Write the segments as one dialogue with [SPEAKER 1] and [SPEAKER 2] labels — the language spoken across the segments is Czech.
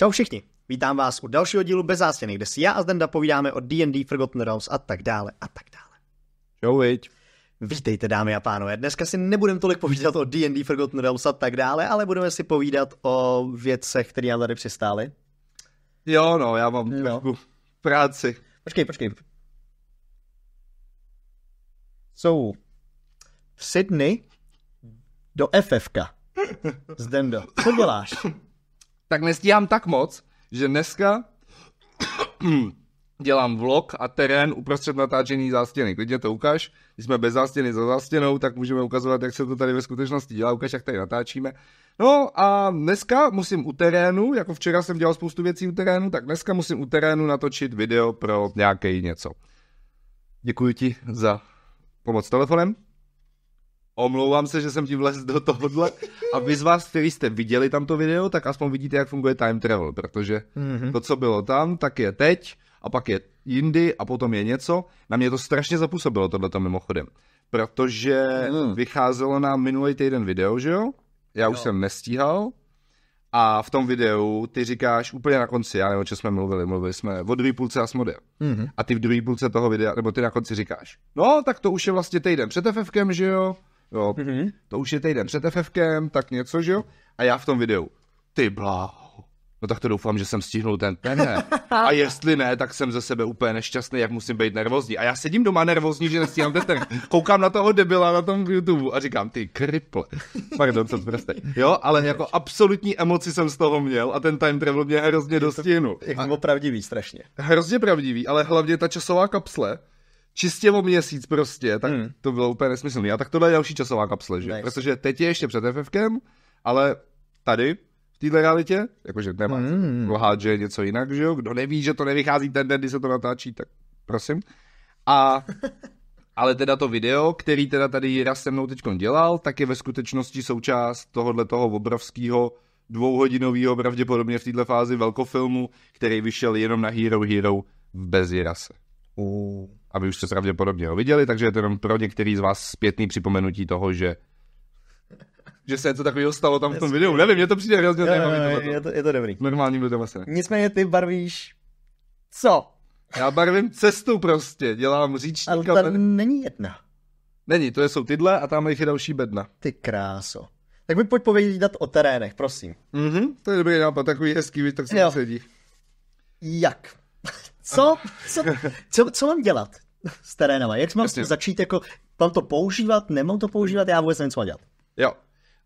[SPEAKER 1] Čau všichni, vítám vás u dalšího dílu bez zástěny, kde si já a Zdenda povídáme o D&D Forgotten Realms a tak dále a tak dále. Čau, viď. Vítejte dámy a pánové, dneska si nebudeme tolik povídat o D&D Forgotten Realms a tak dále, ale budeme si povídat o věcech, které nám tady přistály. Jo, no, já mám jo. práci. Počkej, počkej. Jsou tři dny do FFK. Zdendo, co děláš? tak
[SPEAKER 2] nestíhám tak moc, že dneska dělám vlog a terén uprostřed natáčení zástěny. Klidně to ukáž, když jsme bez zástěny za zástěnou, tak můžeme ukazovat, jak se to tady ve skutečnosti dělá. Ukáž, jak tady natáčíme. No a dneska musím u terénu, jako včera jsem dělal spoustu věcí u terénu, tak dneska musím u terénu natočit video pro nějaký něco. Děkuji ti za pomoc telefonem omlouvám se, že jsem tím vlez do tohohle. A vy z vás, kteří jste viděli tamto video, tak aspoň vidíte, jak funguje time travel, protože mm-hmm. to, co bylo tam, tak je teď a pak je jindy a potom je něco. Na mě to strašně zapůsobilo tohleto mimochodem, protože mm. vycházelo nám minulý týden video, že jo? Já jo. už jsem nestíhal a v tom videu ty říkáš úplně na konci, já nevím, o čem jsme mluvili, mluvili jsme o druhé půlce Asmode. Mm-hmm. A ty v druhé půlce toho videa, nebo ty na konci říkáš, no tak to už je vlastně týden před FFkem, že jo? jo, mm-hmm. to už je týden před FFkem, tak něco, že jo, a já v tom videu, ty blá. no tak to doufám, že jsem stihnul ten ten. A jestli ne, tak jsem ze sebe úplně nešťastný, jak musím být nervózní. A já sedím doma nervózní, že nestíhám ten ten. Koukám na toho debila na tom YouTube a říkám, ty kriple. Pardon, co prostě. Jo, ale jako absolutní emoci jsem z toho měl a ten time travel mě hrozně dostihnul. Jako bylo pravdivý strašně. Hrozně pravdivý, ale hlavně ta časová kapsle, čistě o měsíc prostě, tak hmm. to bylo úplně nesmyslné. A tak tohle je další časová kapsle, že? Nice. Protože teď je ještě před FFkem, ale tady, v této realitě, jakože nemá hmm. lhát, že je něco jinak, že jo? Kdo neví, že to nevychází ten den, kdy se to natáčí, tak prosím. A ale teda to video, který teda tady Jira se mnou teď dělal, tak je ve skutečnosti součást tohohle toho obrovského dvouhodinového, pravděpodobně v této fázi velkofilmu, který vyšel jenom na Hero Hero v Bezirase. Uh a vy už jste pravděpodobně ho viděli, takže je to jenom pro některý z vás zpětný připomenutí toho, že že se něco takového stalo tam v tom videu.
[SPEAKER 1] Nevím, mě to přijde hrozně zajímavý. je, to, je to dobrý. Normální bude to ne. Nicméně ty barvíš co? Já barvím cestu prostě, dělám říčníka. Ale ta ten... není jedna. Není, to jsou tyhle a tam je další bedna. Ty kráso. Tak mi pojď povědět o terénech, prosím. Mhm, to je dobrý nápad, takový hezký, víš, tak se sedí. Jak? co, co, co, co mám dělat s terénama? Jak mám Jasně. začít jako, mám to používat, nemám to používat, já vůbec nevím, co mám dělat. Jo.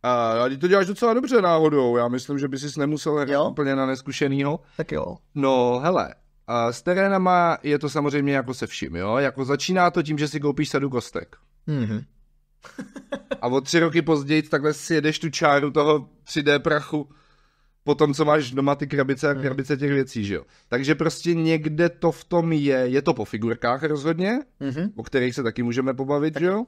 [SPEAKER 1] A ty to děláš docela dobře náhodou, já myslím, že bys si nemusel jo? úplně
[SPEAKER 2] na neskušenýho. Tak jo. No, hele, a s terénama je to samozřejmě jako se vším, jo? Jako začíná to tím, že si koupíš sadu kostek. Mm-hmm. a o tři roky později takhle si jedeš tu čáru toho 3D prachu potom, co máš doma ty krabice a mhm. krabice těch věcí, že jo. Takže prostě někde to v tom je, je to po figurkách rozhodně, mm-hmm. o kterých se taky můžeme pobavit, že jo.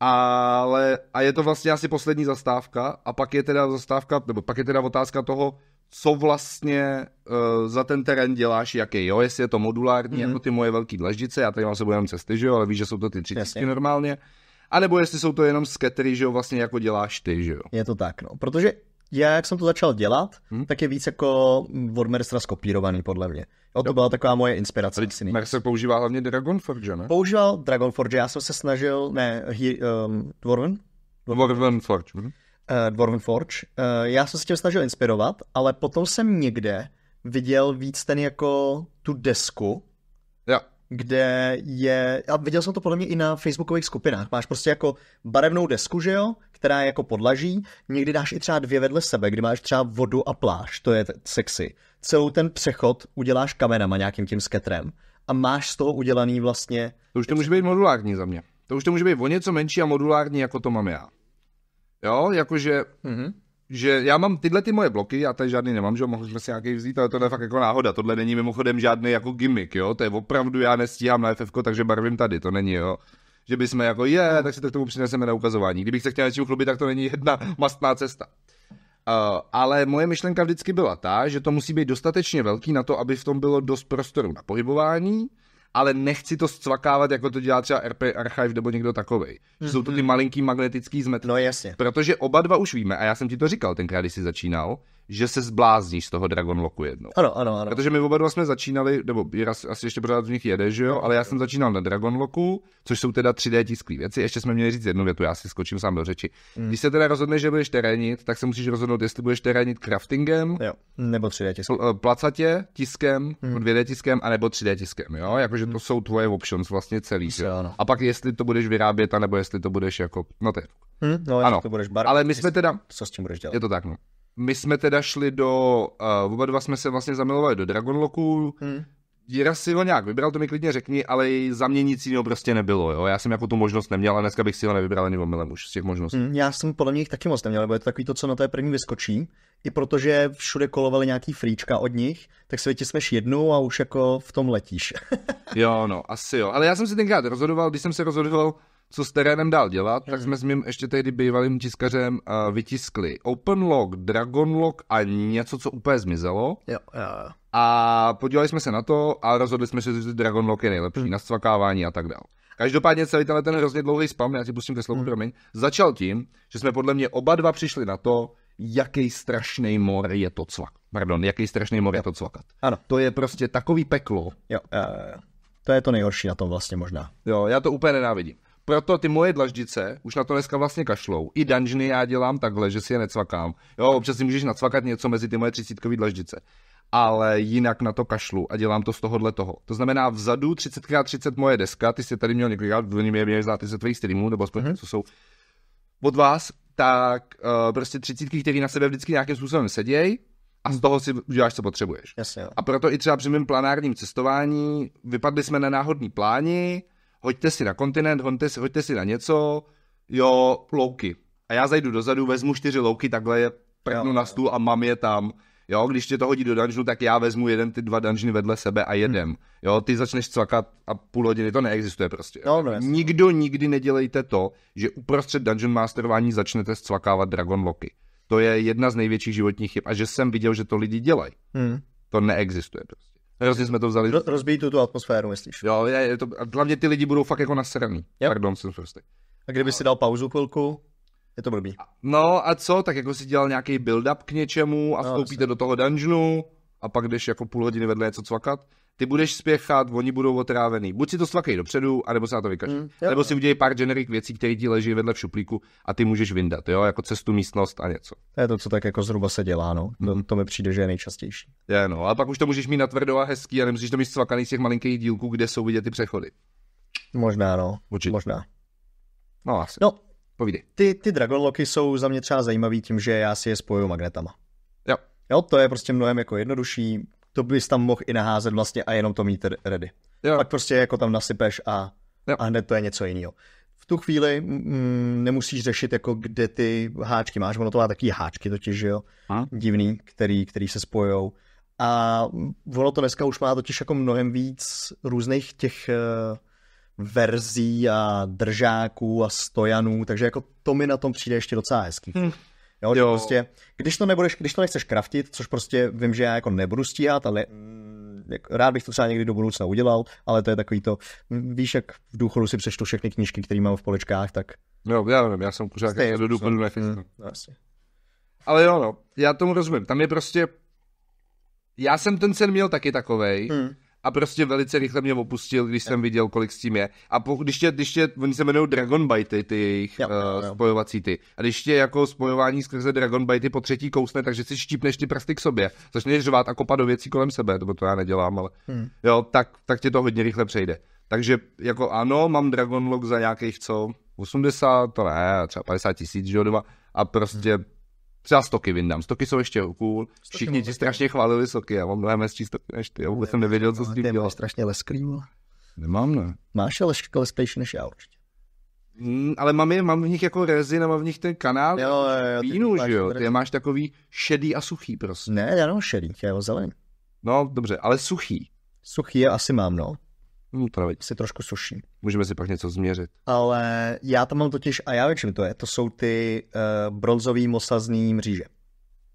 [SPEAKER 2] Ale, a je to vlastně asi poslední zastávka a pak je teda zastávka, nebo pak je teda otázka toho, co vlastně uh, za ten terén děláš, jaký, jo, jestli je to modulární, mm-hmm. jako ty moje velké dlaždice, já tady mám sebou jenom cesty, že jo, ale víš, že jsou to ty tři normálně, anebo jestli jsou to jenom skatery, že jo, vlastně
[SPEAKER 1] jako děláš ty, že jo. Je to tak, no, protože já, jak jsem to začal dělat, hmm? tak je víc jako od Mercera skopírovaný, podle mě. O to jo. byla taková moje inspirace. Teď Mercer používá hlavně Dragon Forge, ne? Používal Dragon Forge, já jsem se snažil, ne, he, um, Dwarven? Dwarven Forge. Hmm? Uh, Dwarven Forge. Uh, já jsem se tím snažil inspirovat, ale potom jsem někde viděl víc ten jako tu desku, jo kde je, a viděl jsem to podle mě i na facebookových skupinách, máš prostě jako barevnou desku, že jo, která je jako podlaží, někdy dáš i třeba dvě vedle sebe, kdy máš třeba vodu a pláž, to je sexy. Celou ten přechod uděláš kamenama, nějakým tím sketrem a máš z toho udělaný vlastně... To už to může být modulární za mě. To už to může být o něco menší a modulární, jako to mám já.
[SPEAKER 2] Jo, jakože mm-hmm že já mám tyhle ty moje bloky, já tady žádný nemám, že mohli jsme si nějaký vzít, ale to je fakt jako náhoda, tohle není mimochodem žádný jako gimmick, jo, to je opravdu, já nestíhám na FF, takže barvím tady, to není, jo že bychom jako je, tak si to k tomu přineseme na ukazování. Kdybych se chtěl něčím chlubit, tak to není jedna mastná cesta. Uh, ale moje myšlenka vždycky byla ta, že to musí být dostatečně velký na to, aby v tom bylo dost prostoru na pohybování, ale nechci to zcvakávat, jako to dělá třeba RP Archive nebo někdo takový. Mm-hmm. Jsou to ty mhm. malinký magnetický zmetky. No jasně. Protože oba dva už víme, a já jsem ti to říkal tenkrát, když jsi začínal, že se zblázníš z toho Dragon Locku jednou. Ano, ano, ano. Protože my oba dva jsme začínali, nebo jas, asi ještě pořád z nich jede, že jo, no, ale já jsem začínal na Dragon Locku, což jsou teda 3D tisklý věci. Ještě jsme měli říct jednu větu, já si skočím sám do řeči. Hmm. Když se teda rozhodneš, že budeš terénit, tak se musíš rozhodnout, jestli budeš terénit craftingem, jo. nebo 3D tiskem. Placatě, tiskem, hmm. 2D tiskem, anebo 3D tiskem, jo. Jakože to hmm. jsou tvoje options vlastně celý. Jo? Ano. A pak jestli to budeš vyrábět, anebo jestli to budeš jako, no to je.
[SPEAKER 1] Hm, no, ano, to
[SPEAKER 2] budeš bar... ale my jsme teda, co s tím budeš dělat? Je to tak, no. My jsme teda šli do, uh, oba dva jsme se vlastně zamilovali do Dragonlocku, hmm. Díra si ho nějak vybral, to mi klidně řekni, ale za mě nic jiného prostě nebylo. Jo? Já jsem jako tu možnost neměl a dneska bych si ho nevybral ani omylem už z těch možností.
[SPEAKER 1] Hmm, já jsem podle mě jich taky moc neměl, nebo je to takový to, co na té první vyskočí. I protože všude kolovaly nějaký fríčka od nich, tak se vytisneš jednu a už jako v tom letíš.
[SPEAKER 2] jo, no, asi jo. Ale já jsem si tenkrát rozhodoval, když jsem se rozhodoval, co s terénem dál dělat, tak mhm. jsme s mým ještě tehdy bývalým tiskařem uh, vytiskli Open Lock, Dragon Lock a něco, co úplně zmizelo. Jo, jo, jo. A podívali jsme se na to a rozhodli jsme se, že Dragon Lock je nejlepší hmm. na svakávání a tak dále. Každopádně celý tenhle ten hrozně dlouhý spam, já ti pustím ke slovu, hmm. promiň, začal tím, že jsme podle mě oba dva přišli na to, jaký strašný mor je to cvak. Pardon, jaký
[SPEAKER 1] strašný mor je to cvakat. Ano. To je prostě takový peklo. Jo, jo, eh, jo. To je to nejhorší na tom vlastně možná.
[SPEAKER 2] Jo, já to úplně nenávidím proto ty moje dlaždice už na to dneska vlastně kašlou. I dungeony já dělám takhle, že si je necvakám. Jo, občas si můžeš nacvakat něco mezi ty moje třicítkové dlaždice. Ale jinak na to kašlu a dělám to z tohohle toho. To znamená vzadu 30x30 moje deska, ty jsi tady měl několikrát, v mě, mě znáte ze tvých streamů, nebo aspoň mm-hmm. co jsou od vás, tak uh, prostě třicítky, které na sebe vždycky nějakým způsobem sedějí, a z toho si uděláš, co potřebuješ. Jasně. A proto i třeba při mým planárním cestování vypadli jsme na náhodný pláni, hoďte si na kontinent, hoďte si, hoďte si na něco, jo, louky. A já zajdu dozadu, vezmu čtyři louky, takhle je prknu na stůl a mám je tam. Jo, když tě to hodí do dungeonu, tak já vezmu jeden ty dva dungeony vedle sebe a jedem. Hmm. Jo, ty začneš cvakat a půl hodiny, to neexistuje prostě. No, no, Nikdo nikdy nedělejte to, že uprostřed dungeon masterování začnete cvakávat dragon loky. To je jedna z největších životních chyb a že jsem viděl, že to lidi dělají. Hmm. To neexistuje prostě. Hrozně jsme to vzali. Ro- rozbíjí tu, tu atmosféru, myslíš? Jo, je, je to, hlavně ty lidi budou fakt jako nasraný. Yep. Pardon, jsem prostě. A kdyby si dal pauzu chvilku, je to blbý. No a co, tak jako si dělal nějaký build-up k něčemu a no, vstoupíte jasný. do toho dungeonu a pak jdeš jako půl hodiny vedle něco cvakat ty budeš spěchat, oni budou otrávený. Buď si to svakej dopředu, anebo se na to vykaš. Mm, nebo si udělej pár generik věcí, které ti leží vedle v šuplíku a ty můžeš vyndat, jo, jako cestu, místnost a něco.
[SPEAKER 1] To je to, co tak jako zhruba se dělá, no. Mm. To, to mi přijde, že je nejčastější.
[SPEAKER 2] Je, no, a pak už to můžeš mít na tvrdo a hezký a nemusíš to mít svakaný z těch malinkých dílků, kde jsou vidět ty přechody.
[SPEAKER 1] Možná, no. Určitě. Možná. No, asi. No, Povídej. Ty, ty dragonloky jsou za mě třeba zajímavý tím, že já si je spojuju magnetama. Jo. Jo, to je prostě mnohem jako jednodušší, to bys tam mohl i naházet vlastně a jenom to mít ready. Jo. Pak prostě jako tam nasypeš a, jo. a hned to je něco jiného. V tu chvíli mm, nemusíš řešit, jako kde ty háčky máš. Ono to má taky háčky totiž, jo? A? Divný, který, který se spojou. A ono to dneska už má totiž jako mnohem víc různých těch uh, verzí a držáků a stojanů, takže jako to mi na tom přijde ještě docela hezký. Hmm. Jo, jo. Prostě, když to nebudeš, když to nechceš kraftit, což prostě vím, že já jako nebudu stíhat, ale mm, rád bych to třeba někdy do budoucna udělal, ale to je takový to, mm, víš, jak v důchodu si přečtu všechny knížky, které mám v poličkách, tak...
[SPEAKER 2] No, já nevím, já jsem pořád jak do důchodu nechystám. Hmm, no, mm, no Ale jo, no, já tomu rozumím. Tam je prostě... Já jsem ten sen měl taky takovej, hmm a prostě velice rychle mě opustil, když jsem viděl, kolik s tím je. A po, když tě, když tě, oni se jmenují Dragon Bite, ty jejich jo, uh, jo. spojovací ty. A když tě jako spojování skrze Dragon Bite po třetí kousne, takže si štípneš ty prsty k sobě, začneš řvát a kopat do věcí kolem sebe, to, to já nedělám, ale hmm. jo, tak, tak tě to hodně rychle přejde. Takže jako ano, mám Dragon Lock za nějakých co, 80, to ne, třeba 50 tisíc, že jo, doma, a prostě hmm Třeba stoky vyndám. Stoky jsou ještě cool. Stoky Všichni ti strašně chválili soky. Já mám mnohem hezčí stoky než ty. Já vůbec jsem nevěděl, co s tím dělat. strašně lesklý. Nemám, ne.
[SPEAKER 1] Máš ale lesklejší než já určitě.
[SPEAKER 2] Mm, ale mám, je, mám v nich jako rezin a mám v nich ten kanál jo, jo, jo, vínu, že jo? Ty máš takový šedý a suchý prostě. Ne, já nemám šedý, já ho zelený. No, dobře, ale suchý. Suchý je asi mám, no. No, nevadí. Si trošku suší. Můžeme si pak něco změřit.
[SPEAKER 1] Ale já tam mám totiž, a já vím, čím to je, to jsou ty uh, bronzový mosazný mříže.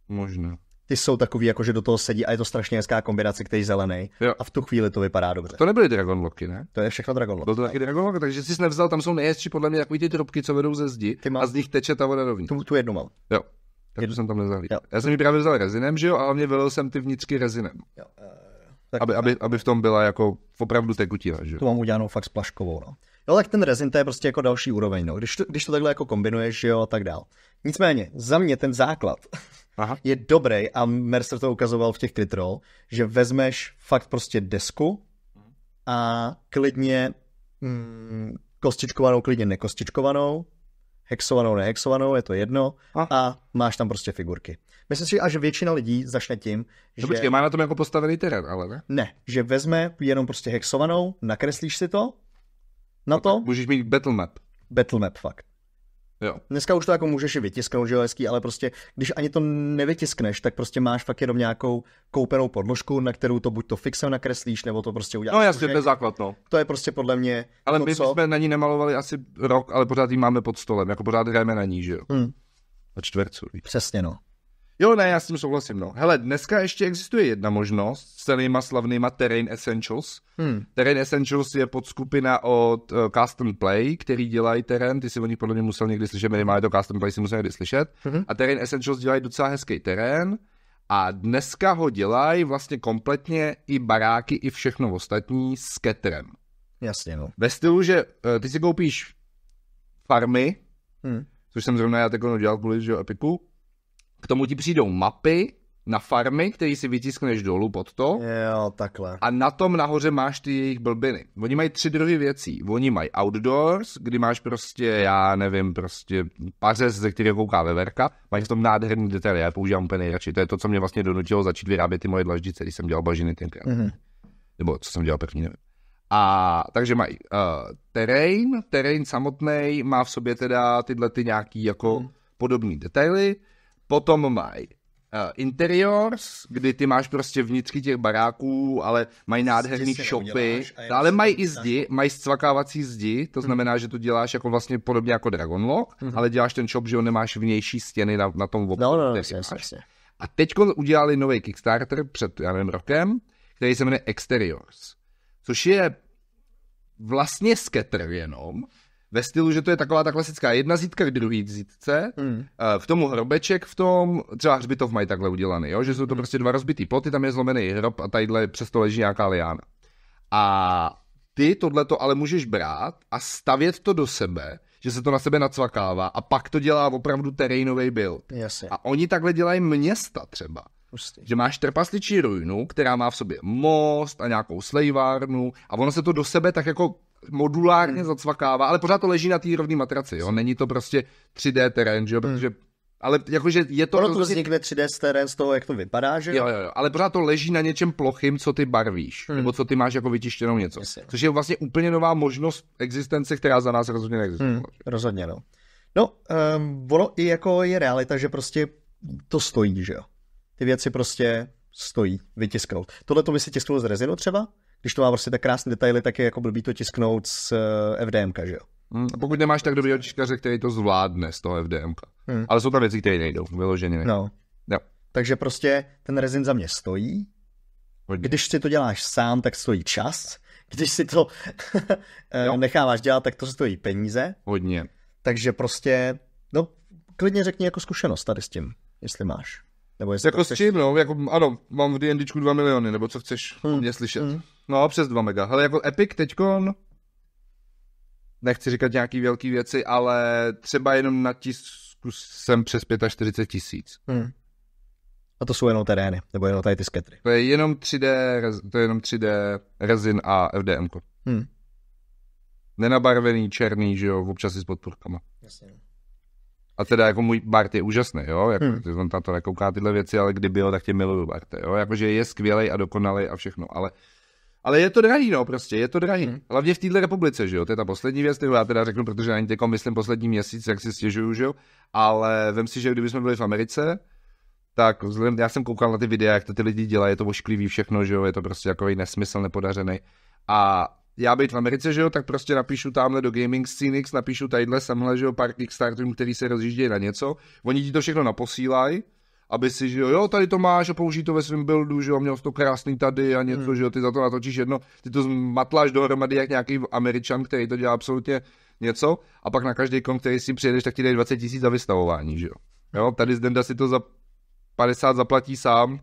[SPEAKER 1] Možná. Ty jsou takový, jako že do toho sedí a je to strašně hezká kombinace, který zelený. Jo. A v tu chvíli to vypadá dobře. To nebyly dragonlocky, ne? To je všechno
[SPEAKER 2] dragonlock. To to taky dragonlock, takže jsi nevzal, tam jsou nejhezčí podle mě takový ty trubky, co vedou ze zdi ty má... a z nich teče ta voda rovně. Tu, tu jednu mám. Jo. Tak Jednu... jsem tam nezahlídl. Já jsem ji právě vzal rezinem, že jo, ale mě velil, jsem ty vnitřky
[SPEAKER 1] rezinem. Jo. Eh, tak aby, tak. aby, aby, v tom byla jako opravdu tekutina. Že? To mám udělanou fakt s plaškovou. No. Jo, tak ten rezin to je prostě jako další úroveň, no. když, to, když to takhle jako kombinuješ, jo, a tak dál. Nicméně, za mě ten základ Aha. je dobrý a Mercer to ukazoval v těch kritrol, že vezmeš fakt prostě desku a klidně mm, kostičkovanou, klidně nekostičkovanou, hexovanou, nehexovanou, je to jedno, a, a máš tam prostě figurky. Myslím si, že až většina lidí začne tím, že... No počkej, má na tom jako postavený terén, ale ne? Ne, že vezme jenom prostě hexovanou, nakreslíš si to, na no, to... Můžeš mít battle map. Battle map, fakt. Jo. Dneska už to jako můžeš i vytisknout, že jo, hezký, ale prostě, když ani to nevytiskneš, tak prostě máš fakt jenom nějakou koupenou podložku, na kterou to buď to fixem nakreslíš, nebo to prostě uděláš. No jasně, to je základ, no. To je prostě podle mě. Ale to, my, co...
[SPEAKER 2] jsme na ní nemalovali asi rok, ale pořád ji máme pod stolem, jako pořád hrajeme na ní, že jo.
[SPEAKER 1] Hmm. Na čtvercu. Přesně, no.
[SPEAKER 2] Jo, ne, já s tím souhlasím, no. Hele, dneska ještě existuje jedna možnost s celýma slavnýma Terrain Essentials. Hmm. Terrain Essentials je podskupina od uh, Cast and Play, který dělají terén, ty si o nich podle mě musel někdy slyšet, minimálně to Cast and Play si musel někdy slyšet. Hmm. A Terrain Essentials dělají docela hezký terén a dneska ho dělají vlastně kompletně i baráky, i všechno ostatní s ketrem. Jasně, no. Ve stylu, že uh, ty si koupíš farmy, hmm. což jsem zrovna já teď dělal kvůli že, Epiku, k tomu ti přijdou mapy na farmy, které si vytiskneš dolů pod to. Jo, takhle. A na tom nahoře máš ty jejich blbiny. Oni mají tři druhy věcí. Oni mají outdoors, kdy máš prostě, já nevím, prostě pařez, ze kterého kouká veverka. Mají v tom nádherný detaily, já používám úplně nejradši. To je to, co mě vlastně donutilo začít vyrábět ty moje dlaždice, když jsem dělal bažiny tenkrát. Mm-hmm. Nebo co jsem dělal první, nevím. A takže mají uh, terén, terén samotný má v sobě teda tyhle ty nějaký jako mm. podobný detaily. Potom mají uh, interiors, kdy ty máš prostě vnitřky těch baráků, ale mají nádherný shopy, no, ale mají i zdi, mají zcvakávací zdi, to mhm. znamená, hmm. že to děláš jako vlastně podobně jako Lock, hmm. ale děláš ten shop, že on nemáš vnější stěny na, na tom obchodu. No, no, no, jasně, A teď udělali nový Kickstarter před, já nevím, rokem, který se jmenuje Exteriors, což je vlastně sketr jenom, ve stylu, že to je taková ta klasická jedna zítka k druhý zítce, mm. v tomu hrobeček v tom, třeba hřbitov mají takhle udělaný, jo? že jsou to hmm. prostě dva rozbitý ploty, tam je zlomený hrob a tadyhle přesto leží nějaká liána. A ty to, ale můžeš brát a stavět to do sebe, že se to na sebe nacvakává a pak to dělá opravdu terénový build. A oni takhle dělají města třeba. Pustý. Že máš trpasličí ruinu, která má v sobě most a nějakou slejvárnu a ono se to do sebe tak jako modulárně hmm. zacvakává, ale pořád to leží na té rovné matraci, jo? Není to prostě 3D terén, že jo? Hmm. Protože hmm. Ale jakože je to... Ono to prostě...
[SPEAKER 1] vznikne 3D terén z toho, jak to vypadá, že jo? Jo, jo,
[SPEAKER 2] ale pořád to leží na něčem plochým, co ty barvíš, hmm. nebo co ty máš jako vytištěnou něco. Jasně. Což je vlastně úplně nová
[SPEAKER 1] možnost existence, která za nás rozhodně neexistuje. Hmm. Rozhodně, no. No, um, ono i jako je realita, že prostě to stojí, že jo? Ty věci prostě stojí vytisknout. Tohle to by si tisknul z rezinu třeba, když to má prostě tak krásné detaily, tak je jako blbý to tisknout z eh, FDM že jo.
[SPEAKER 2] Hmm, pokud nemáš tak dobrý otiskaře, který to zvládne z toho FDM Hmm. Ale jsou tam věci, které nejdou, vyloženě ne. No.
[SPEAKER 1] Jo. Takže prostě ten rezin za mě stojí. Hodně. Když si to děláš sám, tak stojí čas. Když si to eh, necháváš dělat, tak to stojí peníze. Hodně. Takže prostě, no, klidně řekni jako zkušenost tady s tím, jestli máš. Nebo jestli jako s čím,
[SPEAKER 2] no, jako, ano, mám v D&D 2 miliony, nebo co chceš hmm. mě slyšet. Hmm. No, přes 2 mega. Ale jako Epic teďkon, nechci říkat nějaký velký věci, ale třeba jenom na tisku jsem přes 45 tisíc. Hmm. A to jsou jenom terény, nebo jenom tady ty sketry. To je jenom 3D, to je jenom 3D rezin a FDM. Hmm. Nenabarvený, černý, že jo, občas i s podpůrkama. Jasně. No. A teda jako můj Bart je úžasný, jo, jako, hmm. on tam to nekouká jako tyhle věci, ale kdyby jo, tak tě miluju Bart, jo, jakože je skvělý a dokonalý a všechno, ale ale je to drahý, no, prostě, je to drahý. Hmm. Hlavně v této republice, že jo, to je ta poslední věc, kterou já teda řeknu, protože ani teď jako myslím poslední měsíc, jak si stěžuju, že jo, ale vem si, že kdybychom byli v Americe, tak vzhledem, já jsem koukal na ty videa, jak to ty lidi dělají, je to ošklivý všechno, že jo, je to prostě jako nesmysl nepodařený. A já být v Americe, že jo, tak prostě napíšu tamhle do Gaming Scenix, napíšu tadyhle semhle, že jo, pár Kickstarterů, který se rozjíždí na něco, oni ti to všechno naposílají, aby si, že jo, jo, tady to máš a použij to ve svém buildu, že jo, měl jsi to krásný tady a něco, hmm. že jo, ty za to natočíš jedno, ty to matláš dohromady jak nějaký američan, který to dělá absolutně něco a pak na každý kon, který si přijedeš, tak ti dají 20 tisíc za vystavování, že jo. Jo, tady z Denda si to za 50 zaplatí sám,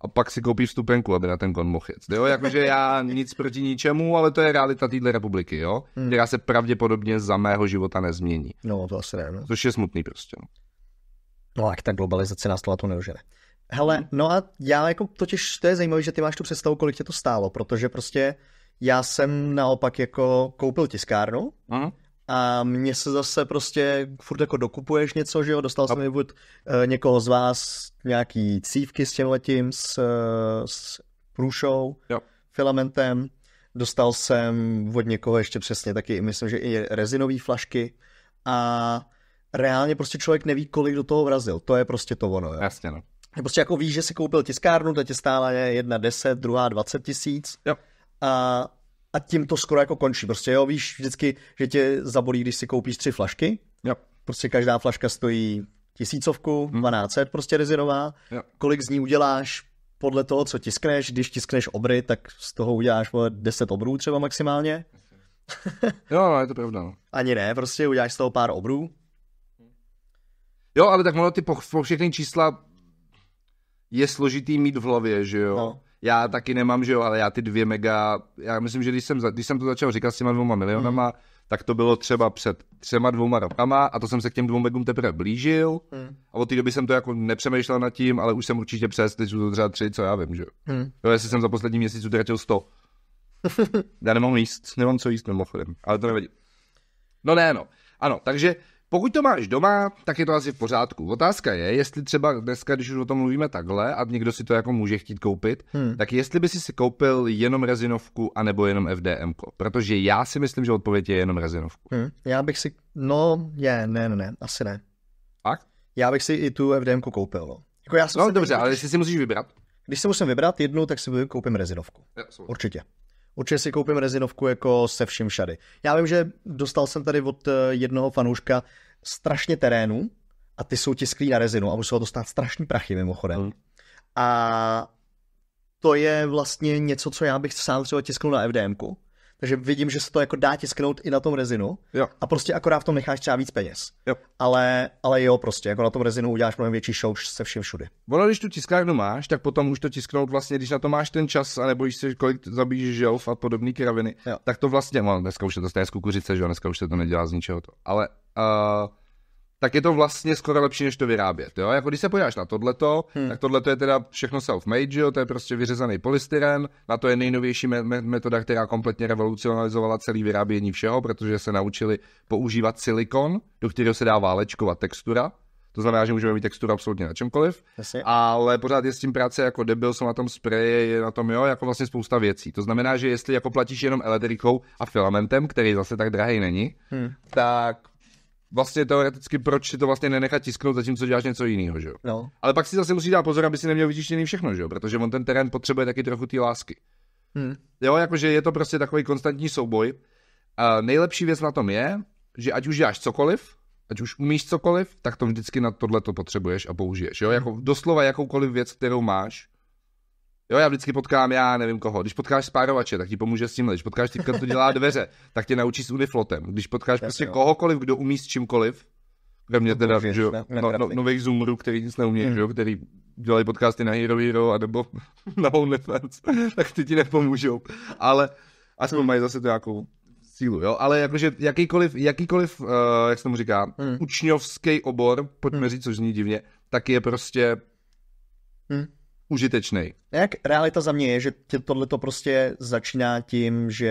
[SPEAKER 2] a pak si koupí vstupenku, aby na ten kon mohl jet. Jo, jakože já nic proti ničemu, ale to je realita této republiky, jo, hmm. která se pravděpodobně za mého života nezmění. No, to asi ne. No. Což je smutný prostě. No,
[SPEAKER 1] no jak ta globalizace nás to neužene. Hele, hmm. no a já jako totiž, to je zajímavé, že ty máš tu představu, kolik tě to stálo, protože prostě já jsem naopak jako koupil tiskárnu, uh-huh a mně se zase prostě furt jako dokupuješ něco, že jo, dostal jsem mi buď eh, někoho z vás nějaký cívky s tím letím, s, eh, s průšou, jo. filamentem, dostal jsem od někoho ještě přesně taky, myslím, že i rezinové flašky a reálně prostě člověk neví, kolik do toho vrazil, to je prostě to ono, jo. Jasně, no. Prostě jako víš, že si koupil tiskárnu, ta tě stála je jedna deset, druhá dvacet tisíc. Jo. A a tím to skoro jako končí. Prostě jo, víš vždycky, že tě zabolí, když si koupíš tři flašky. Jo. Prostě každá flaška stojí tisícovku, hmm. 1200 prostě rezinová. Jo. Kolik z ní uděláš podle toho, co tiskneš, když tiskneš obry, tak z toho uděláš 10 obrů třeba maximálně. jo, no, je to pravda. No. Ani ne, prostě uděláš z toho pár obrů.
[SPEAKER 2] Jo, ale tak ono ty všechny čísla je složitý mít v hlavě, že jo? No já taky nemám, že jo, ale já ty dvě mega, já myslím, že když jsem, když jsem to začal říkat s těma dvěma milionama, mm. tak to bylo třeba před třema dvouma rokama a to jsem se k těm dvou megům teprve blížil mm. a od té doby jsem to jako nepřemýšlel nad tím, ale už jsem určitě přes, teď jsou to třeba tři, co já vím, že Mm. jo. jestli jsem za poslední měsíc utratil 100. já nemám jíst, nemám co jíst mimochodem, ale to nevadí. No ne, no. Ano, takže pokud to máš doma, tak je to asi v pořádku. Otázka je, jestli třeba dneska, když už o tom mluvíme takhle a někdo si to jako může chtít koupit, hmm. tak jestli by si si koupil jenom rezinovku anebo jenom FDM. Protože já si myslím, že odpověď je jenom rezinovku.
[SPEAKER 1] Hmm. Já bych si, no je, ne, ne, ne, asi ne. Fakt? Já bych si i tu FDM koupil. No. jako já jsem no dobře, nevím, ale jestli si musíš vybrat. Když si musím vybrat jednu, tak si koupím rezinovku. Já, Určitě. Určitě si koupím rezinovku jako se vším šady. Já vím, že dostal jsem tady od eh, jednoho fanouška strašně terénu a ty jsou tisklí na rezinu a muselo to stát strašný prachy mimochodem. Mm. A to je vlastně něco, co já bych sám třeba tisknul na FDMku, takže vidím, že se to jako dá tisknout i na tom rezinu. Jo. A prostě akorát v tom necháš třeba víc peněz. Jo. Ale, ale jo, prostě, jako na tom rezinu uděláš mnohem větší show se vším všude. Ono, když tu tiskárnu máš, tak potom už to tisknout vlastně, když
[SPEAKER 2] na to máš ten čas, anebo když se kolik zabíjíš želv a podobné kraviny, jo. tak to vlastně, no, dneska už je to z té z kukuřice, že jo, dneska už se to nedělá z ničeho to. Ale uh, tak je to vlastně skoro lepší, než to vyrábět. Jo? Jako když se podíváš na tohleto, hmm. tak tohleto je teda všechno self-made, jo? to je prostě vyřezaný polystyren, na to je nejnovější me- metoda, která kompletně revolucionalizovala celý vyrábění všeho, protože se naučili používat silikon, do kterého se dá válečkovat textura, to znamená, že můžeme mít texturu absolutně na čemkoliv, Asi. ale pořád je s tím práce jako debil, jsou na tom spreje, je na tom jo, jako vlastně spousta věcí. To znamená, že jestli jako platíš jenom elektrikou a filamentem, který zase tak drahý není, hmm. tak vlastně teoreticky, proč si to vlastně nenechat tisknout, zatímco děláš něco jiného, že jo? No. Ale pak si zase musí dát pozor, aby si neměl vytištěný všechno, že jo? Protože on ten terén potřebuje taky trochu té lásky. Hmm. Jo, jakože je to prostě takový konstantní souboj. A nejlepší věc na tom je, že ať už děláš cokoliv, ať už umíš cokoliv, tak to vždycky na tohle to potřebuješ a použiješ. Jo? Jako, doslova jakoukoliv věc, kterou máš, Jo, já vždycky potkám, já nevím koho. Když potkáš spárovače, tak ti pomůže s tímhle. Když potkáš typka, to dělá dveře, tak tě naučí s uniflotem. Když potkáš tak prostě jo. kohokoliv, kdo umí s čímkoliv, ve mně teda, že jo, no, no, nových Zoomerů, který nic neumí, hmm. že jo, který dělají podcasty na Hero Hero a nebo na OnlyFans, tak ty ti nepomůžou. Ale aspoň hmm. mají zase to nějakou sílu, jo. Ale jakože jakýkoliv, jakýkoliv uh, jak se tomu říká, hmm. učňovský obor, pojďme hmm. říct, což zní divně, tak je prostě hmm užitečný.
[SPEAKER 1] Jak realita za mě je, že tohle to prostě začíná tím, že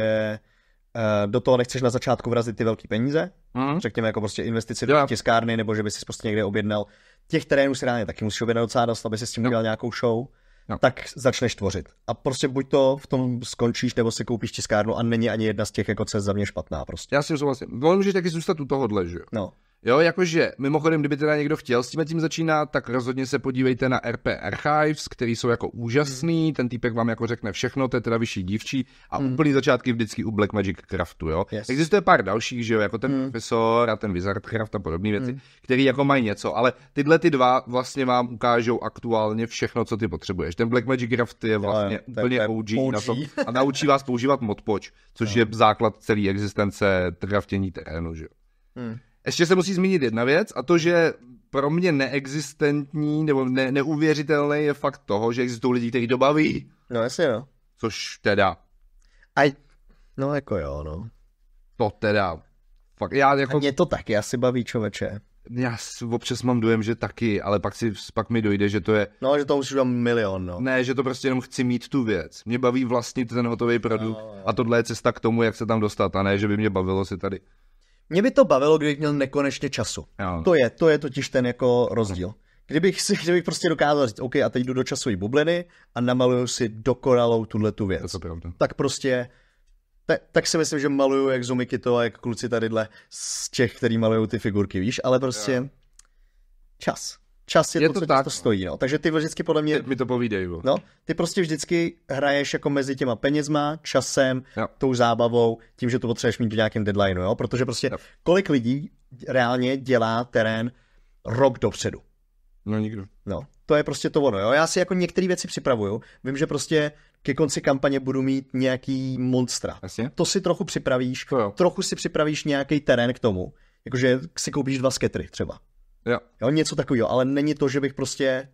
[SPEAKER 1] eh, do toho nechceš na začátku vrazit ty velké peníze, mm. řekněme jako prostě investici do tiskárny, nebo že by si prostě někde objednal. Těch terénů si reálně taky musíš objednat docela dost, aby si s tím no. udělal nějakou show. jo. tak začneš tvořit. A prostě buď to v tom skončíš, nebo si koupíš tiskárnu a není ani jedna z těch jako cest za mě špatná prostě.
[SPEAKER 2] Já si souhlasím. Můžeš taky zůstat u tohohle, že jo? No. Jo, jakože mimochodem, kdyby teda někdo chtěl s tím tím začínat, tak rozhodně se podívejte na RP Archives, který jsou jako úžasný, hmm. ten týpek vám jako řekne všechno, to je teda vyšší dívčí a mm. úplný začátky vždycky u Black Magic Craftu, jo. Yes. Existuje pár dalších, že jo, jako ten mm. profesor a ten Wizard Craft a podobné věci, mm. který jako mají něco, ale tyhle ty dva vlastně vám ukážou aktuálně všechno, co ty potřebuješ. Ten Black Magic Craft je vlastně no, úplně OG, OG, na to a naučí vás používat modpoč, což no. je základ celé existence craftění terénu, že jo. Mm. Ještě se musí zmínit jedna věc a to, že pro mě neexistentní nebo ne, neuvěřitelný je fakt toho, že existují lidi, kteří to baví. No jasně no. Což teda.
[SPEAKER 1] A, no jako jo no.
[SPEAKER 2] To teda. Fakt, já jako... A mě to
[SPEAKER 1] taky asi baví člověče.
[SPEAKER 2] Já občas mám dojem, že taky, ale pak, si, pak mi dojde, že to je...
[SPEAKER 1] No, že to už mám milion, no. Ne, že to prostě jenom chci mít
[SPEAKER 2] tu věc. Mě baví vlastnit ten hotový produkt no, no. a tohle je cesta k tomu, jak se tam dostat, a ne, že by mě
[SPEAKER 1] bavilo si tady mě by to bavilo, kdybych měl nekonečně času. Jo. To je, to je totiž ten jako rozdíl. Kdybych, si, kdybych prostě dokázal říct, OK, a teď jdu do časové bubliny a namaluju si dokonalou tuhle tu věc. To to tak prostě, te, tak si myslím, že maluju jak Zumiky to a jak kluci tadyhle z těch, který malují ty figurky, víš, ale prostě jo. čas čas je, je to, to co tak. to no. stojí. No. Takže ty vždycky podle mě... Teď mi to povídej. Bo. No, ty prostě vždycky hraješ jako mezi těma penězma, časem, jo. tou zábavou, tím, že to potřebuješ mít do nějakém deadlineu, jo? protože prostě jo. kolik lidí reálně dělá terén rok dopředu? No nikdo. No, to je prostě to ono, jo. Já si jako některé věci připravuju. Vím, že prostě ke konci kampaně budu mít nějaký monstra. Asi? To si trochu připravíš, jo. trochu si připravíš nějaký terén k tomu. Jakože si koupíš dva sketry třeba. Jo. jo něco takového, ale není to, že bych prostě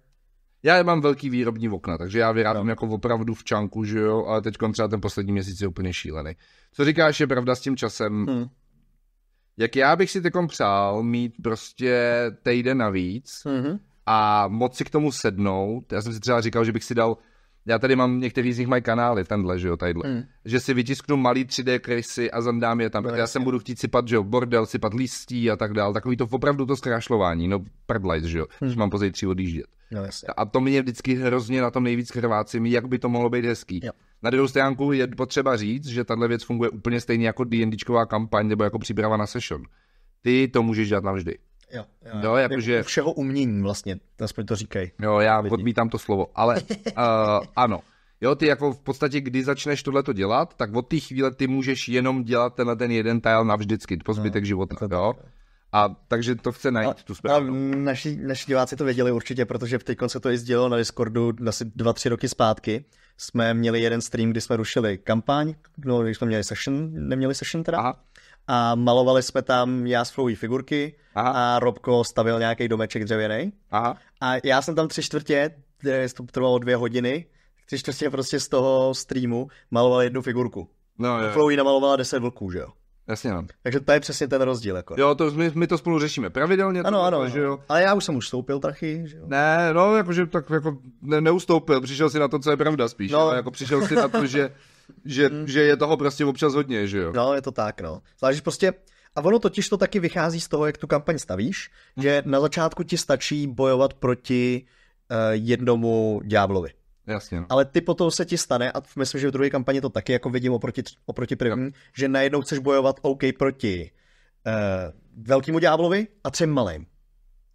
[SPEAKER 1] já mám velký výrobní okna, takže já vyrábím no. jako opravdu
[SPEAKER 2] v čanku, že jo, ale teď třeba ten poslední měsíc je úplně šílený. Co říkáš, je pravda s tím časem. Hmm. Jak já bych si teďkom přál mít prostě týden navíc hmm. a moc si k tomu sednout. Já jsem si třeba říkal, že bych si dal já tady mám, některý z nich mají kanály, tenhle, že jo, tadyhle. Hmm. Že si vytisknu malý 3D krysy a zandám je tam. No, já jsem budu chtít sypat, že jo, bordel, sypat listí a tak dál. Takový to opravdu to zkrášlování, no prdlajc, že jo, hmm. když mám tři odjíždět. No, a to mě vždycky hrozně na tom nejvíc krvácí, jak by to mohlo být hezký. Jo. Na druhou stránku je potřeba říct, že tahle věc funguje úplně stejně jako D&Dčková kampaň nebo jako příprava na session. Ty to můžeš dělat navždy jo, jo. No, jakože... Všeho
[SPEAKER 1] umění vlastně, aspoň to říkej.
[SPEAKER 2] Jo, já lidi. odmítám to slovo, ale uh, ano. Jo, ty jako v podstatě, kdy začneš tohleto dělat, tak od té chvíle ty můžeš jenom dělat tenhle ten jeden tile
[SPEAKER 1] navždycky, po zbytek no, života, to, jo. Tak, a takže to chce najít, a, no, tu správnou. No, naši, naši diváci to věděli určitě, protože v té se to i sdělilo na Discordu asi dva, tři roky zpátky. Jsme měli jeden stream, kdy jsme rušili kampaň, no, když jsme měli session, neměli session teda. Aha a malovali jsme tam já svou figurky Aha. a Robko stavil nějaký domeček dřevěný. Aha. A já jsem tam tři čtvrtě, to trvalo dvě hodiny, tři čtvrtě prostě z toho streamu maloval jednu figurku. No, je. Flowí namalovala deset vlků, že jo? Jasně, no. Takže to je přesně ten rozdíl. Jako. Jo,
[SPEAKER 2] to, my, my to spolu řešíme pravidelně. Ano, to, ano, že jo.
[SPEAKER 1] ale já už jsem stoupil trachy. Že jo.
[SPEAKER 2] Ne, no, jakože tak jako ne, neustoupil, přišel si na to, co je pravda spíš. No. jako přišel si na to, že že, mm. že je toho prostě občas hodně, že jo?
[SPEAKER 1] No, je to tak, no. Záleží prostě, a ono totiž to taky vychází z toho, jak tu kampaň stavíš, mm. že na začátku ti stačí bojovat proti uh, jednomu ďáblovi. Jasně. No. Ale ty potom se ti stane, a myslím, že v druhé kampani to taky jako vidím oproti, oproti první, že najednou chceš bojovat OK proti uh, velkému ďáblovi a třem malým.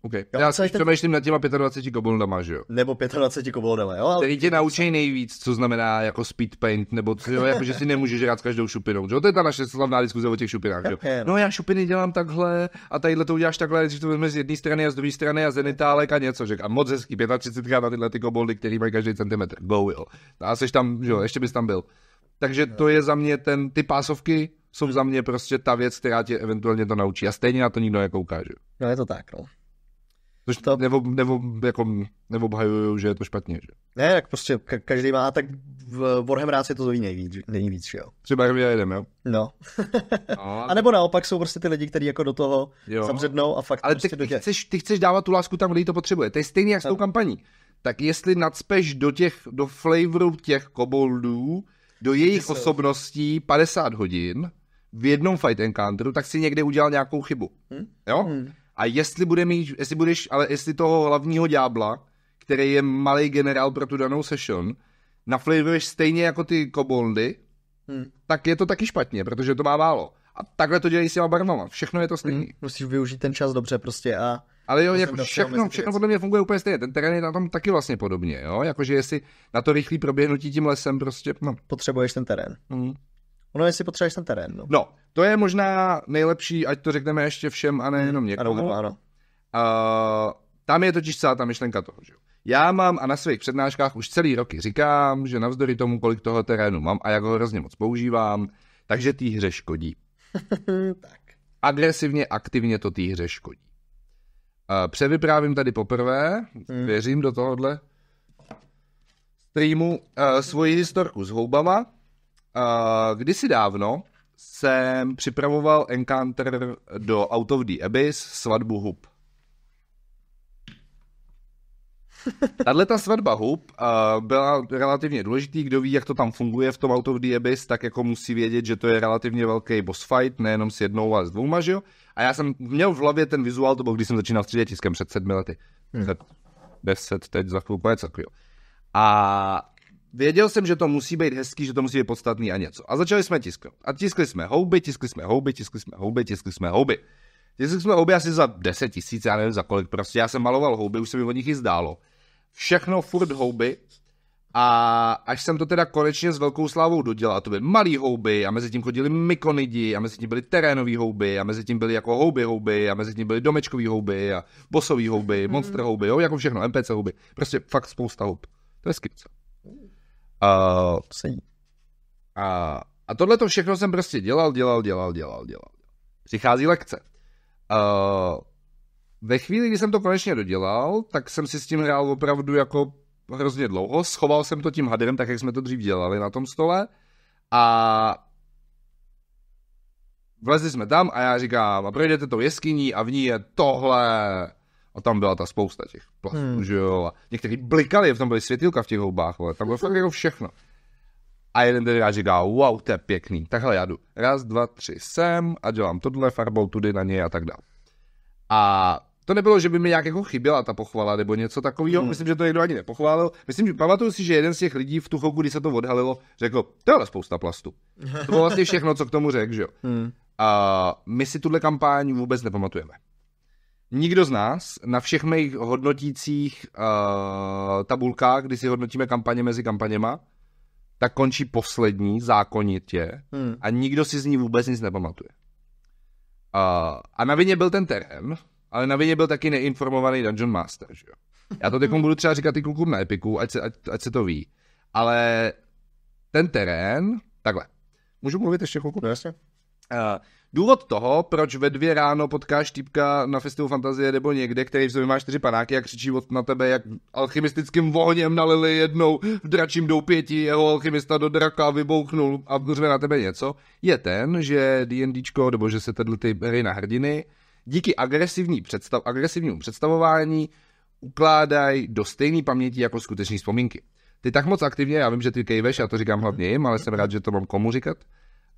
[SPEAKER 1] OK. Jo, Já si ten...
[SPEAKER 2] přemýšlím nad těma 25 koboldama, že jo? Nebo 25 koboldama, jo? Ale... Který tě naučí nejvíc, co znamená jako speed paint, nebo jo, jako, že si nemůžeš hrát s každou šupinou, že jo? To je ta naše slavná diskuze o těch šupinách, jo? no. já šupiny dělám takhle a tadyhle to uděláš takhle, když to vezmeš z jedné strany a z druhé strany a zenitálek a něco, že? A moc hezký, 35 na tyhle ty koboldy, který mají každý centimetr. Go, no, jo. A seš tam, že jo, ještě bys tam byl. Takže to je za mě ten, ty pásovky jsou za mě prostě ta věc, která tě eventuálně to naučí. A stejně na to nikdo nekouká, že?
[SPEAKER 1] No je to tak, no.
[SPEAKER 2] Což tam nebo, nebo, jako, nebo bhajuju, že je to špatně. Že?
[SPEAKER 1] Ne, tak prostě ka- každý má, tak v Warhammer rád to ví nejvíc, nejvíc, že jo. Třeba jak já jedem, jo. No. no. a nebo naopak jsou prostě ty lidi, kteří jako do toho jo. zamřednou a fakt Ale prostě ty, doděl... chceš, ty chceš dávat tu lásku tam,
[SPEAKER 2] kde to potřebuje. To je stejný jak s tou kampaní. Tak jestli nadspeš do těch, do flavoru těch koboldů, do jejich Jsou. osobností 50 hodin v jednom fight encounteru, tak si někde udělal nějakou chybu. Hmm? Jo? Hmm. A jestli, bude mít, jestli budeš, ale jestli toho hlavního ďábla, který je malý generál pro tu danou session, naflavuješ stejně jako ty koboldy, hmm. tak je to taky špatně, protože to má málo. A takhle to dělají s těma barvama. Všechno je to stejné. Hmm. Musíš využít ten čas dobře prostě a... Ale jo, jako všechno, všechno podle mě funguje úplně stejně. Ten terén je na tom taky vlastně podobně, jo? Jakože jestli na to rychlé proběhnutí tím
[SPEAKER 1] lesem prostě... No. Potřebuješ ten terén. Hmm. Ono, jestli potřebuješ ten terén. No.
[SPEAKER 2] no, to je možná nejlepší, ať to řekneme ještě všem a nejenom někomu. Ano, ano. Uh, tam je totiž celá ta myšlenka toho, že já mám a na svých přednáškách už celý roky říkám, že navzdory tomu, kolik toho terénu mám a jak ho hrozně moc používám, takže té hře škodí. tak. Agresivně, aktivně to té hře škodí. Uh, převyprávím tady poprvé, hmm. věřím do tohohle streamu, uh, svoji historku s houbama, Eh, kdysi dávno jsem připravoval Encounter do Out of the Abyss svatbu hub. Tahle ta svatba hub uh, byla relativně důležitý, kdo ví, jak to tam funguje v tom Out of the Abyss, tak jako musí vědět, že to je relativně velký boss fight, nejenom s jednou, ale s dvouma, že jo? A já jsem měl v hlavě ten vizuál, to bylo, když jsem začínal s 3D tiskem před sedmi lety. Hmm. Před deset, teď za chvilku něco A Věděl jsem, že to musí být hezký, že to musí být podstatný a něco. A začali jsme tisknout. A tiskli jsme houby, tiskli jsme houby, tiskli jsme houby, tiskli jsme houby. Tiskli jsme houby asi za 10 tisíc, já nevím za kolik. Prostě já jsem maloval houby, už se mi od nich i zdálo. Všechno furt houby. A až jsem to teda konečně s velkou slávou dodělal, a to byly malý houby a mezi tím chodili mykonidi a mezi tím byly terénové houby a mezi tím byly jako houby houby a mezi tím byly domečkové houby a bosové houby, mhm. monster houby, jo, jako všechno, MPC houby. Prostě fakt spousta houb. To je skvělé. A A, a tohle to všechno jsem prostě dělal, dělal, dělal, dělal, dělal. Přichází lekce. Uh, ve chvíli, kdy jsem to konečně dodělal, tak jsem si s tím hrál opravdu jako hrozně dlouho. Schoval jsem to tím hadrem, tak jak jsme to dřív dělali na tom stole. A vlezli jsme tam a já říkám, a projdete tou jeskyní a v ní je tohle a tam byla ta spousta těch plastů, hmm. že jo. A někteří blikali, tam byly světilka v těch houbách, ale tam bylo fakt jako všechno. A jeden den říká, wow, to je pěkný, takhle já jdu. Raz, dva, tři, sem a dělám tohle farbou tudy na něj a tak dále. A to nebylo, že by mi nějak jako chyběla ta pochvala nebo něco takového. Hmm. Myslím, že to někdo ani nepochválil. Myslím, že pamatuju si, že jeden z těch lidí v tu chvilku, kdy se to odhalilo, řekl, to je spousta plastu. To bylo vlastně všechno, co k tomu řekl, že jo. Hmm. A my si tuhle kampání vůbec nepamatujeme nikdo z nás na všech mých hodnotících uh, tabulkách, kdy si hodnotíme kampaně mezi kampaněma, tak končí poslední zákonitě hmm. a nikdo si z ní vůbec nic nepamatuje. Uh, a na vině byl ten terén, ale na vině byl taky neinformovaný Dungeon Master, že jo. Já to teď budu třeba říkat ty klukům na Epiku, ať se, ať, ať se to ví. Ale ten terén, takhle, můžu mluvit ještě chvilku? No, jasně. Eh, důvod toho, proč ve dvě ráno potkáš týpka na festivalu fantazie nebo někde, který v sobě má čtyři panáky a křičí od na tebe, jak alchymistickým vohněm nalili jednou v dračím doupěti, jeho alchymista do draka vybouchnul a řve na tebe něco, je ten, že D&Dčko, nebo že se tedy ty hry na hrdiny, díky agresivní představ, agresivnímu představování ukládají do stejné paměti jako skuteční vzpomínky. Ty tak moc aktivně, já vím, že ty kejveš, já to říkám hlavně jim, ale jsem rád, že to mám komu říkat,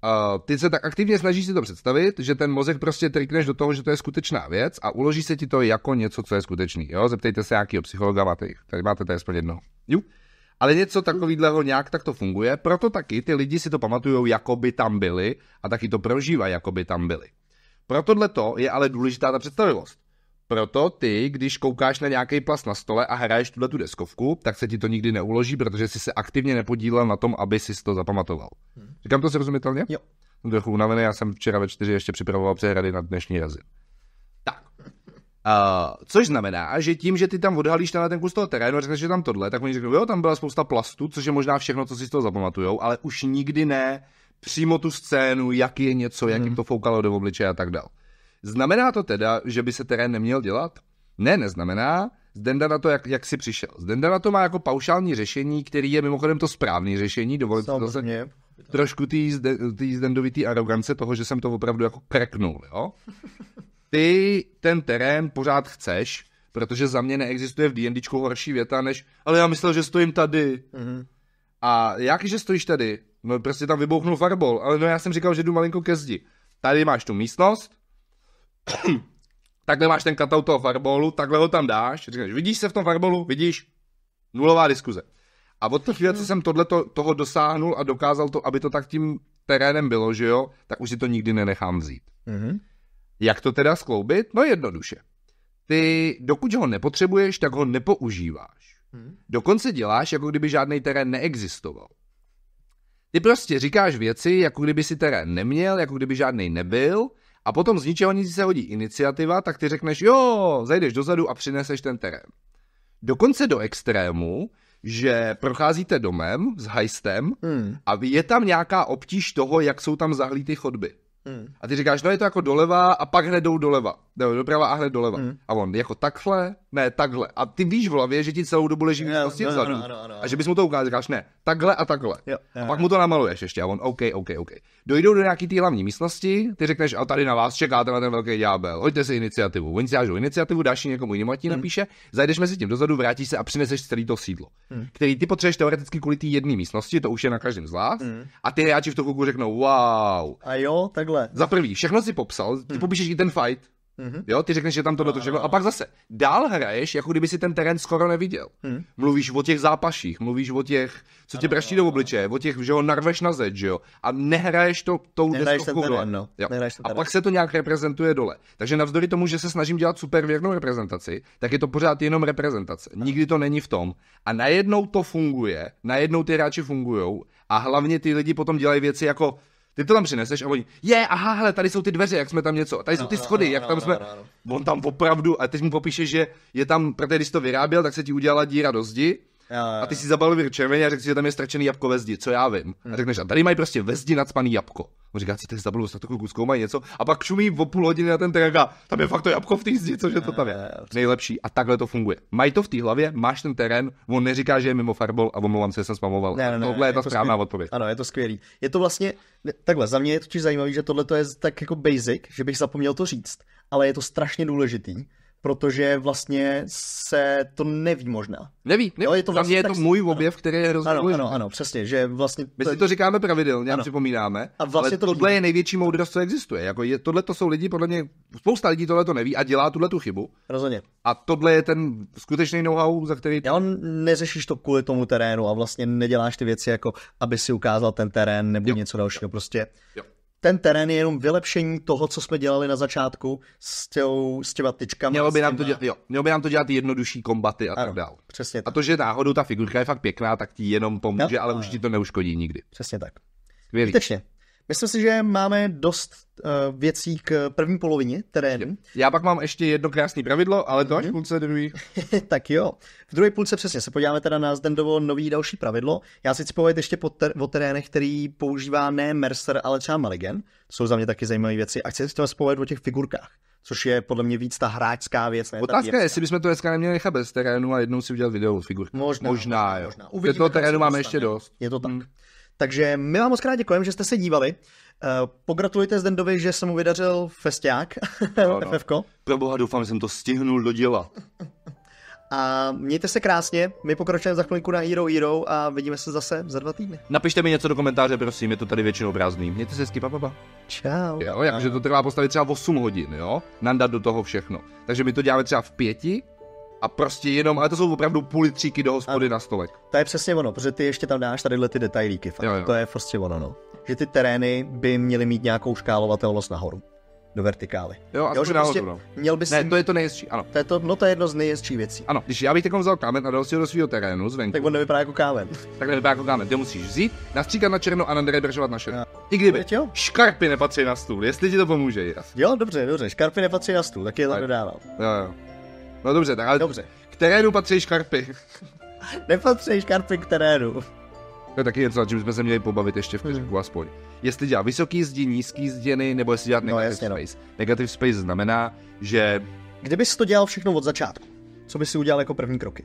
[SPEAKER 2] Uh, ty se tak aktivně snažíš si to představit, že ten mozek prostě trikneš do toho, že to je skutečná věc a uloží se ti to jako něco, co je skutečný. Jo? Zeptejte se, nějakého psychologa máte. Tady máte tady aspoň jedno. Jo? Ale něco takového nějak tak to funguje, proto taky ty lidi si to pamatují, jako by tam byli a taky to prožívají, jako by tam byli. Pro tohle je ale důležitá ta představivost. Proto ty, když koukáš na nějaký plas na stole a hraješ tuhle tu deskovku, tak se ti to nikdy neuloží, protože jsi se aktivně nepodílel na tom, aby si to zapamatoval. Hmm. Říkám to srozumitelně? Jo. Jsem trochu unavený, já jsem včera ve čtyři ještě připravoval přehrady na dnešní razy. Tak. Uh, což znamená, že tím, že ty tam odhalíš na ten kus toho terénu a řekneš, že tam tohle, tak oni řeknou, jo, tam byla spousta plastu, což je možná všechno, co si z toho zapamatujou, ale už nikdy ne přímo tu scénu, jak je něco, jak jim hmm. to foukalo do obličeje a tak dále. Znamená to teda, že by se terén neměl dělat? Ne, neznamená. Zdenda na to, jak, jak si přišel. Zdenda na to má jako paušální řešení, který je mimochodem to správné řešení. Dovolím zase trošku tý zdendovitý arogance toho, že jsem to opravdu jako kreknul. Jo? Ty ten terén pořád chceš, protože za mě neexistuje v D&D horší věta, než ale já myslel, že stojím tady. Mm-hmm. A jak, že stojíš tady? No prostě tam vybouchnul farbol, ale no já jsem říkal, že jdu malinko ke zdi. Tady máš tu místnost, takhle máš ten katalog toho farbolu, takhle ho tam dáš, říkáš, vidíš se v tom farbolu, vidíš, nulová diskuze. A od té chvíle, co jsem tohle toho dosáhnul a dokázal to, aby to tak tím terénem bylo, že jo, tak už si to nikdy nenechám vzít. Mm-hmm. Jak to teda skloubit? No jednoduše. Ty, dokud ho nepotřebuješ, tak ho nepoužíváš. Mm-hmm. Dokonce děláš, jako kdyby žádný terén neexistoval. Ty prostě říkáš věci, jako kdyby si terén neměl, jako kdyby žádný nebyl, a potom z ničeho nic se hodí iniciativa, tak ty řekneš, jo, zajdeš dozadu a přineseš ten terén. Dokonce do extrému, že procházíte domem s hajstem hmm. a je tam nějaká obtíž toho, jak jsou tam zahlíty chodby. Mm. A ty říkáš, no je to jako doleva a pak hned jdou doleva. Jdou doprava a hned doleva. Mm. A on jako takhle, ne takhle. A ty víš v hlavě, že ti celou dobu leží no, prostě no, No, no, no, no. A že bys mu to ukázal, říkáš ne, takhle a takhle. Jo, jo, a pak jo. mu to namaluješ ještě a on OK, OK, OK. Dojdou do nějaký té hlavní místnosti, ty řekneš, a tady na vás čekáte na ten velký ďábel, hoďte si iniciativu. Oni si dážou iniciativu, dáš někomu jinému, ti mm. napíše, zajdeš mezi tím dozadu, vrátíš se a přineseš celý to sídlo, mm. který ty potřebuješ teoreticky kvůli té jedné místnosti, to už je na každém z vás. Mm. A ty hráči v tu kuku řeknou, wow. A jo, takhle tohle. Za prvý, všechno si popsal, ty hmm. popíšeš i ten fight, Mm-hmm. Jo, ty řekneš, že tam tohle to no, všechno. No, a no. pak zase dál hraješ, jako kdyby si ten terén skoro neviděl. Mm. Mluvíš o těch zápaších, mluvíš o těch, co ano, tě praští do obličeje, o těch, že ho narveš na zeď, že jo. A nehraješ to tou nehraješ deskovkou dole. No. Jo. Nehraješ a pak se to nějak reprezentuje dole. Takže navzdory tomu, že se snažím dělat super věrnou reprezentaci, tak je to pořád jenom reprezentace. Ano. Nikdy to není v tom. A najednou to funguje, najednou ty hráči fungují a hlavně ty lidi potom dělají věci jako ty to tam přineseš a oni, je, aha, hele, tady jsou ty dveře, jak jsme tam něco, tady jsou no, ty no, schody, no, no, jak tam no, jsme. No, On tam opravdu, a teď mu popíše, že je tam, protože když to vyráběl, tak se ti udělala díra do zdi, Eh, a ty si zabalil vír červeně a řekl si, že tam je strčený jabko ve zdi, co já vím. A řekneš, a tady mají prostě ve zdi nadspaný jabko. On říká, co ty zabalil, snad takovou kusku mají něco. A pak šumí o půl hodiny na ten trek a tam je fakt to jabko v té zdi, cože to tam je. Eh, Nejlepší. A takhle to funguje. Mají to v té hlavě, máš ten terén, on neříká, že je mimo farbol a omlouvám se, že jsem spamoval. Ne, ne, ne, tohle je ta správná skvěl... odpověď.
[SPEAKER 1] Ano, je to skvělý. Je to vlastně, takhle, za mě je totiž zajímavý, že tohle je tak jako basic, že bych zapomněl to říct, ale je to strašně důležitý protože vlastně se to neví možná. Neví, neví. Jo, je to vlastně, mě vlastně je to můj objev, ano, který je hrozně ano, ano, ano, přesně, že
[SPEAKER 2] vlastně... To... My si to říkáme pravidelně, ano. připomínáme, a vlastně ale to tohle je největší moudrost, co existuje. Jako je, tohle
[SPEAKER 1] to jsou lidi, podle mě, spousta lidí tohle to neví a dělá tuhle tu chybu. Rozhodně. A tohle je ten skutečný know-how, za který... Já neřešíš to kvůli tomu terénu a vlastně neděláš ty věci jako, aby si ukázal ten terén nebo jo. něco dalšího, prostě. Jo ten terén je jenom vylepšení toho, co jsme dělali na začátku s, těou, s těma tyčkami. Mělo by, nám to dělat, jo, mělo by nám to dělat jednodušší
[SPEAKER 2] kombaty a ano, tak dál. Přesně tak. A to, že náhodou ta figurka je fakt pěkná, tak ti jenom pomůže, no, ale už ti to neuškodí
[SPEAKER 1] nikdy. Přesně tak. Skvělý. Výtečně. Myslím si, že máme dost uh, věcí k první polovině terénu. Já pak mám ještě jedno krásné pravidlo, ale to až mm-hmm. půlce druhý. tak jo. V druhé půlce přesně se podíváme teda na Zdendovo nový další pravidlo. Já si chci povědět ještě po ter- o terénech, který používá ne Mercer, ale třeba Maligen. Jsou za mě taky zajímavé věci. A chci si to spovědět o těch figurkách což je podle mě víc ta hráčská věc. Ne Otázka je, jestli
[SPEAKER 2] bychom to dneska neměli nechat
[SPEAKER 1] bez terénu a jednou si udělat video o figurkách. Možná, možná, možná, jo. možná. Uvidíme, to terénu máme ještě dost. Je to tak. Hmm. Takže my vám moc krát děkujeme, že jste se dívali. Eh, pogratulujte Zdendovi, že se mu vydařil festiák, no, no. Pro boha doufám, že jsem to stihnul dodělat. A mějte se krásně, my pokračujeme za chvilku na Hero Hero a vidíme se zase za dva týdny.
[SPEAKER 2] Napište mi něco do komentáře, prosím, je to tady většinou prázdný. Mějte se hezky, papa. Čau. Jo, jakože to trvá postavit třeba 8 hodin, jo? Nandat do toho všechno. Takže my to děláme třeba v pěti, a prostě
[SPEAKER 1] jenom, ale to jsou opravdu půl litříky do hospody a na stolek. To je přesně ono, protože ty ještě tam dáš tadyhle ty detailíky, fakt. Jo, jo. to je prostě ono, no. Že ty terény by měly mít nějakou škálovatelnost nahoru do vertikály. Jo, a jo, nahoru, prostě no. měl bys... Ne, to je to nejhezčí, ano. To je to, no to je jedno z nejhezčích věcí.
[SPEAKER 2] Ano, když já bych takhle vzal kámen a dal si ho do svého terénu zvenku. Tak on nevypadá jako kámen. tak nevypadá jako kámen, ty musíš vzít, nastříkat na černo a nadržovat na šedou. I kdyby. Jo? Škarpy nepatří na stůl, jestli ti to pomůže.
[SPEAKER 1] Jas. Jo, dobře, dobře, škarpy nepatří na stůl, tak je to dodávám. Jo, jo. No dobře, tak ale dobře. k terénu patří škarpy. Nepatří škarpy k terénu. To je taky něco, nad čím
[SPEAKER 2] jsme se měli pobavit ještě v křiku, hmm. aspoň. Jestli dělá vysoký zdi, nízký zděny, nebo jestli dělat no, negative no,
[SPEAKER 1] jasně, space. No. Negative space znamená, že... Kdybys to dělal všechno od začátku, co bys si udělal jako první kroky?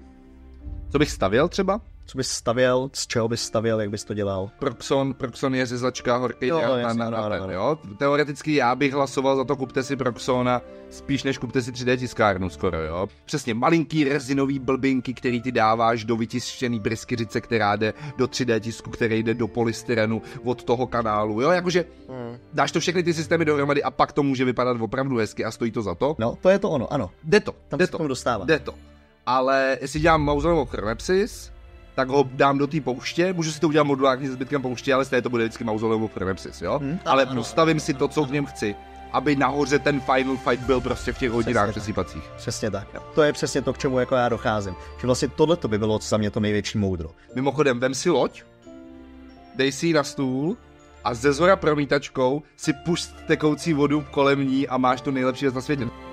[SPEAKER 1] Co bych stavěl třeba? Co bys stavěl, z čeho bys stavěl, jak bys to dělal?
[SPEAKER 2] Propson, Propson je ze horký jo, no, na, na, na na, jo? Teoreticky já bych hlasoval za to, kupte si Propsona spíš než kupte si 3D tiskárnu skoro, jo? Přesně, malinký rezinový blbinky, který ty dáváš do vytištěný bryskyřice, která jde do 3D tisku, který jde do polystyrenu od toho kanálu, jo? Jakože hmm. dáš to všechny ty systémy dohromady a pak to může vypadat opravdu hezky a stojí to za to? No,
[SPEAKER 1] to je to ono, ano.
[SPEAKER 2] Jde to, Tam jde se to. Dostává. Jde to. Ale jestli dělám mauzolovou chromepsis, tak ho dám do té pouště, můžu si to udělat modulárně se zbytkem pouště, ale z to bude vždycky mauzoleum of Remepsis, jo? Hmm? Ale ano, postavím ano, si to, co v něm chci, aby nahoře ten final fight byl prostě v těch hodinách přesně přesýpacích.
[SPEAKER 1] Tak. Přesně tak. Jo. To je přesně to, k čemu jako já docházím. Že vlastně tohle by bylo za mě to největší moudro.
[SPEAKER 2] Mimochodem, vem si loď, dej si ji na stůl a ze zora promítačkou si pust tekoucí vodu kolem ní a máš tu nejlepší věc na světě.